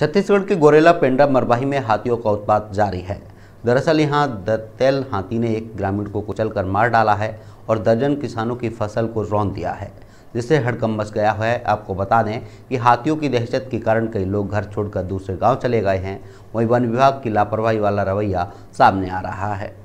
छत्तीसगढ़ के गोरेला पेंड्रा मरवाही में हाथियों का उत्पात जारी है दरअसल यहाँ दत्तैल हाथी ने एक ग्रामीण को कुचल कर मार डाला है और दर्जन किसानों की फसल को रौन दिया है जिससे हड़कम मच गया है आपको बता दें कि हाथियों की दहशत के कारण कई लोग घर छोड़कर दूसरे गांव चले गए हैं वहीं वन विभाग की लापरवाही वाला रवैया सामने आ रहा है